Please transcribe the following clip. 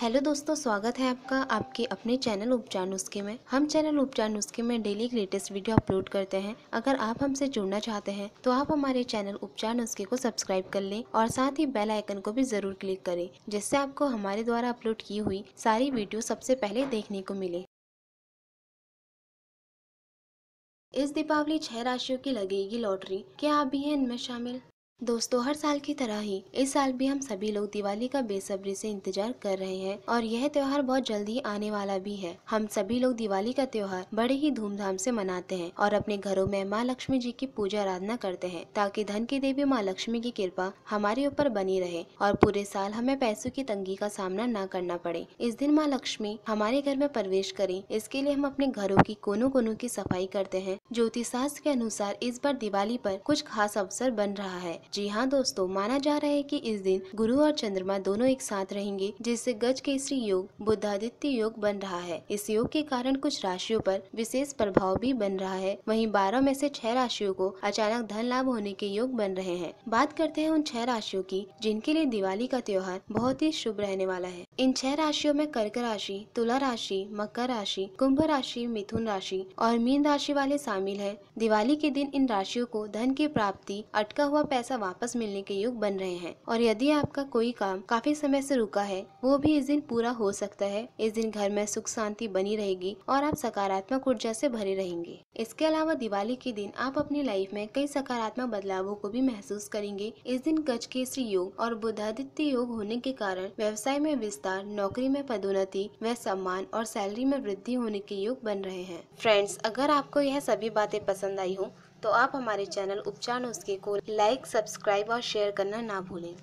hello दोस्तों स्वागत है आपका आपके अपने चैनल उपचार नुस्खे में हम चैनल उपचार नुस्खे में डेली लेटेस्ट वीडियो अपलोड करते हैं अगर आप हमसे जुड़ना चाहते हैं तो आप हमारे चैनल उपचार नुस्खे को सब्सक्राइब कर लें और साथ ही बेल आइकन को भी जरूर क्लिक करें जिससे आपको हमारे द्वारा अपलोड की हुई सारी वीडियो सबसे पहले देखने को मिले इस दीपावली छह राशियों की लगेगी लॉटरी क्या आप भी है इनमें शामिल दोस्तों हर साल की तरह ही इस साल भी हम सभी लोग दिवाली का बेसब्री से इंतजार कर रहे हैं और यह त्यौहार बहुत जल्दी आने वाला भी है हम सभी लोग दिवाली का त्यौहार बड़े ही धूमधाम से मनाते हैं और अपने घरों में माँ लक्ष्मी जी की पूजा आराधना करते हैं ताकि धन की देवी माँ लक्ष्मी की कृपा हमारे ऊपर बनी रहे और पूरे साल हमें पैसों की तंगी का सामना न करना पड़े इस दिन माँ लक्ष्मी हमारे घर में प्रवेश करे इसके लिए हम अपने घरों की कोनों कोनों की सफाई करते हैं ज्योतिष शास्त्र के अनुसार इस बार दिवाली पर कुछ खास अवसर बन रहा है जी हाँ दोस्तों माना जा रहा है कि इस दिन गुरु और चंद्रमा दोनों एक साथ रहेंगे जिससे गज केसरी योग बुद्धादित्य योग बन रहा है इस योग के कारण कुछ राशियों पर विशेष प्रभाव भी बन रहा है वही बारह में से छह राशियों को अचानक धन लाभ होने के योग बन रहे हैं बात करते हैं उन छह राशियों की जिनके लिए दिवाली का त्योहार बहुत ही शुभ रहने वाला है इन छह राशियों में कर्क राशि तुला राशि मकर राशि कुंभ राशि मिथुन राशि और मीन राशि वाले शामिल है दिवाली के दिन इन राशियों को धन की प्राप्ति अटका हुआ पैसा वापस मिलने के योग बन रहे हैं और यदि आपका कोई काम काफी समय से रुका है वो भी इस दिन पूरा हो सकता है इस दिन घर में सुख शांति बनी रहेगी और आप सकारात्मक ऊर्जा से भरे रहेंगे इसके अलावा दिवाली के दिन आप अपनी लाइफ में कई सकारात्मक बदलावों को भी महसूस करेंगे इस दिन गज केसरी योग और बुद्धादित्य योग होने के कारण व्यवसाय में विस्तार अनुसार नौकरी में पदोन्नति व सम्मान और सैलरी में वृद्धि होने के योग बन रहे हैं फ्रेंड्स अगर आपको यह सभी बातें पसंद आई हो तो आप हमारे चैनल उपचार नुस्खे को लाइक सब्सक्राइब और शेयर करना ना भूलें